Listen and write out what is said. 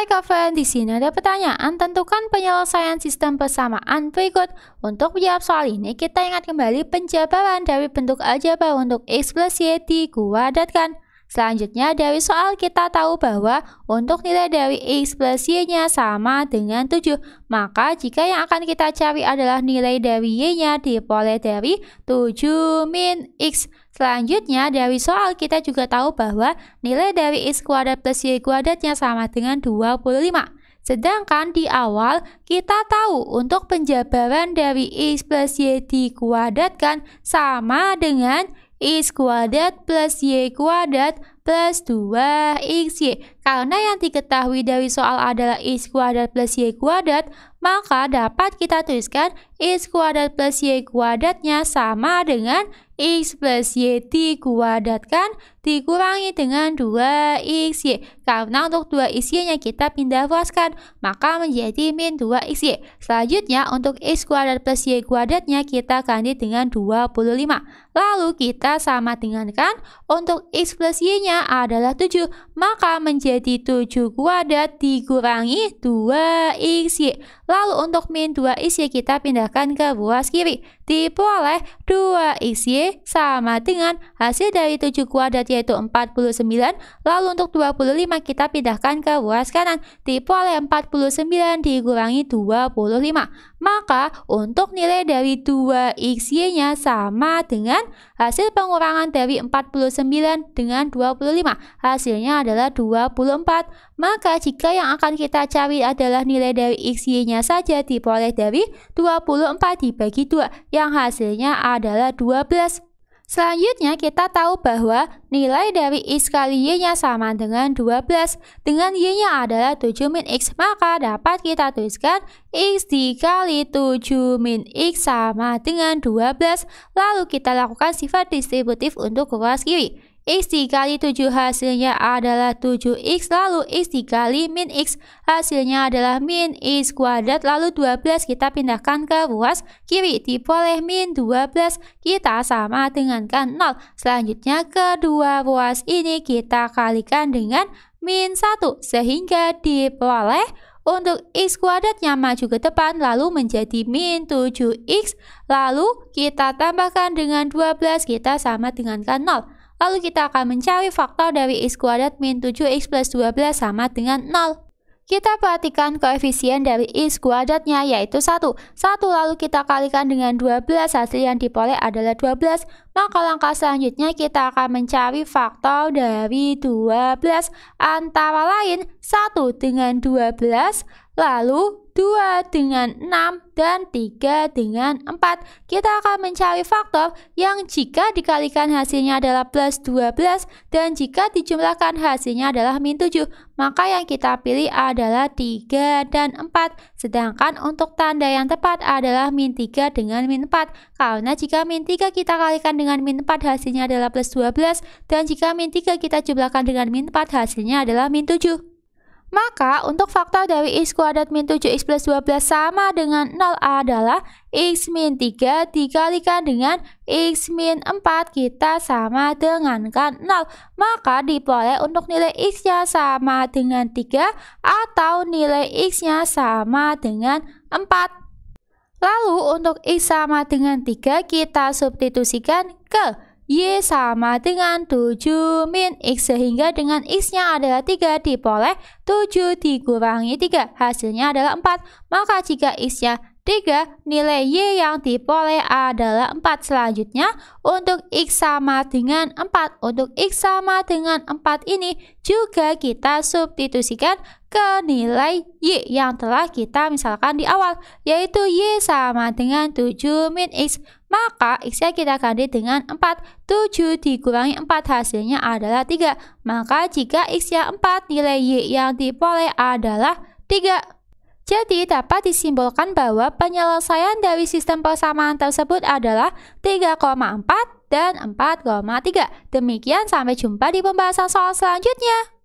Hai kawan, di sini ada pertanyaan. Tentukan penyelesaian sistem persamaan berikut. Untuk menjawab soal ini, kita ingat kembali penjabaran dari bentuk aljabar untuk X plus Y dikuadratkan. Selanjutnya, dari soal kita tahu bahwa untuk nilai dari X plus Y-nya sama dengan 7. Maka, jika yang akan kita cari adalah nilai dari Y-nya diperoleh dari 7 min X. Selanjutnya, dari soal kita juga tahu bahwa nilai dari X kuadrat plus Y kuadratnya sama dengan 25. Sedangkan di awal kita tahu untuk penjabaran dari X plus Y dikuadratkan sama dengan x kuadrat plus y kuadrat plus 2xy karena yang diketahui dari soal adalah x kuadrat plus y kuadrat, maka dapat kita tuliskan x kuadrat plus y kuadratnya sama dengan x plus y dikuadratkan dikurangi dengan 2xy. Karena untuk 2xy-nya kita pindah ruaskan, maka menjadi min 2xy. Selanjutnya untuk x kuadrat plus y kuadratnya kita ganti dengan 25. Lalu kita sama dengan kan untuk x plus y-nya adalah 7, maka menjadi jadi 7 kuadrat dikurangi 2 x y. Lalu untuk min 2 x y kita pindahkan ke buah kiri. Diperoleh 2 x y sama dengan hasil dari 7 kuadrat yaitu 49. Lalu untuk 25 kita pindahkan ke buah kanan. Diperoleh 49 dikurangi 25. Maka untuk nilai dari 2 x y nya sama dengan hasil pengurangan dari 49 dengan 25. Hasilnya adalah 25. 54, maka jika yang akan kita cari adalah nilai dari X, y nya saja diperoleh dari 24 dibagi 2, yang hasilnya adalah 12. Selanjutnya kita tahu bahwa nilai dari X kali Y-nya sama dengan 12. Dengan Y-nya adalah 7 min X, maka dapat kita tuliskan X dikali 7 min X sama dengan 12. Lalu kita lakukan sifat distributif untuk ruas kiri. X dikali 7 hasilnya adalah 7X, lalu X dikali min X hasilnya adalah min X kuadrat, lalu 12 kita pindahkan ke ruas kiri, diperoleh min 12 kita sama dengan kan 0. Selanjutnya kedua ruas ini kita kalikan dengan min 1, sehingga diperoleh untuk x kuadratnya maju ke depan lalu menjadi min 7x lalu kita tambahkan dengan 12 kita sama dengan kan 0 Lalu kita akan mencari faktor dari x kuadrat min 7x plus 12 sama dengan 0. Kita perhatikan koefisien dari x kuadratnya yaitu 1. 1 lalu kita kalikan dengan 12, hasil yang diperoleh adalah 12. Maka nah, langkah selanjutnya kita akan mencari faktor dari 12 antara lain 1 dengan 12, lalu 2 dengan 6 dan 3 dengan 4. Kita akan mencari faktor yang jika dikalikan hasilnya adalah plus 12 dan jika dijumlahkan hasilnya adalah min 7, maka yang kita pilih adalah 3 dan 4. Sedangkan untuk tanda yang tepat adalah min 3 dengan min 4. Karena jika min 3 kita kalikan dengan min 4 hasilnya adalah plus 12 dan jika min 3 kita jumlahkan dengan min 4 hasilnya adalah min 7. Maka untuk faktor dari x kuadrat min 7x plus 12 sama dengan 0 adalah x min 3 dikalikan dengan x min 4 kita sama dengan kan 0. Maka diperoleh untuk nilai x-nya sama dengan 3 atau nilai x-nya sama dengan 4. Lalu untuk I sama dengan 3 kita substitusikan ke Y sama dengan 7 min X sehingga dengan X-nya adalah 3 dipoleh 7 dikurangi 3 hasilnya adalah 4 maka jika X-nya 3 nilai Y yang dipoleh adalah 4 selanjutnya untuk X sama dengan 4 untuk X sama dengan 4 ini juga kita substitusikan ke nilai Y yang telah kita misalkan di awal, yaitu Y sama dengan 7 min X. Maka X-nya kita ganti dengan 4. 7 dikurangi 4 hasilnya adalah 3. Maka jika X-nya 4, nilai Y yang diperoleh adalah 3. Jadi, dapat disimpulkan bahwa penyelesaian dari sistem persamaan tersebut adalah 3,4 dan 4,3. Demikian, sampai jumpa di pembahasan soal selanjutnya.